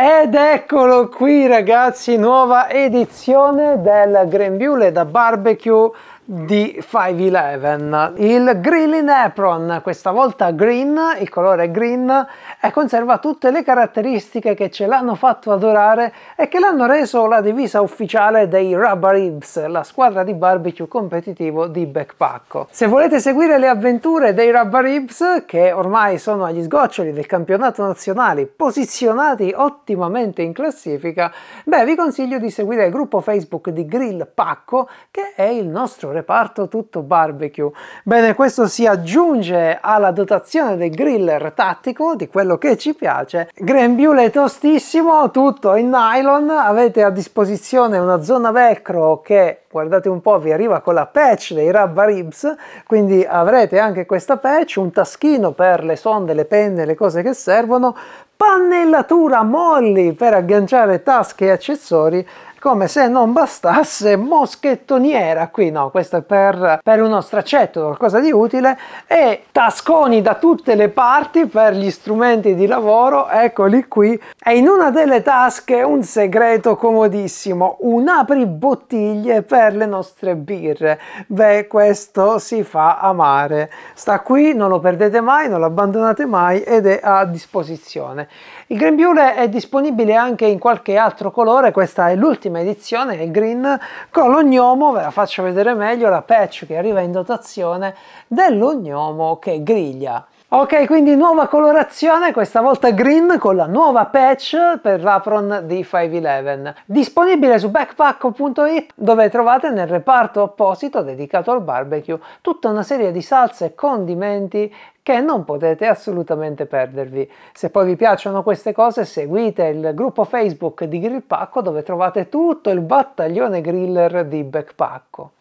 Ed eccolo qui ragazzi, nuova edizione del grembiule da barbecue di 511 il green in apron questa volta green il colore green e conserva tutte le caratteristiche che ce l'hanno fatto adorare e che l'hanno reso la divisa ufficiale dei Rubber Ibs la squadra di barbecue competitivo di Backpacco se volete seguire le avventure dei Rubber Ibs che ormai sono agli sgoccioli del campionato nazionale posizionati ottimamente in classifica beh vi consiglio di seguire il gruppo facebook di Grill Pacco che è il nostro reparto tutto barbecue. Bene, questo si aggiunge alla dotazione del griller tattico, di quello che ci piace. Grembiule tostissimo, tutto in nylon, avete a disposizione una zona velcro che guardate un po' vi arriva con la patch dei Rabba Ribs quindi avrete anche questa patch un taschino per le sonde le penne le cose che servono pannellatura molli per agganciare tasche e accessori come se non bastasse, moschettoniera qui, no, questo è per, per uno straccetto, qualcosa di utile, e tasconi da tutte le parti per gli strumenti di lavoro, eccoli qui. E in una delle tasche un segreto comodissimo, un apribottiglie per le nostre birre. Beh, questo si fa amare. Sta qui, non lo perdete mai, non lo abbandonate mai ed è a disposizione. Il grembiule è disponibile anche in qualche altro colore, questa è l'ultima settima edizione, il green, con l'ognomo, ve la faccio vedere meglio, la patch che arriva in dotazione dell'ognomo che griglia. Ok, quindi nuova colorazione, questa volta green con la nuova patch per l'apron di 511. Disponibile su backpack.it dove trovate nel reparto apposito dedicato al barbecue tutta una serie di salse e condimenti che non potete assolutamente perdervi. Se poi vi piacciono queste cose seguite il gruppo Facebook di Grill dove trovate tutto il battaglione griller di Backpacco.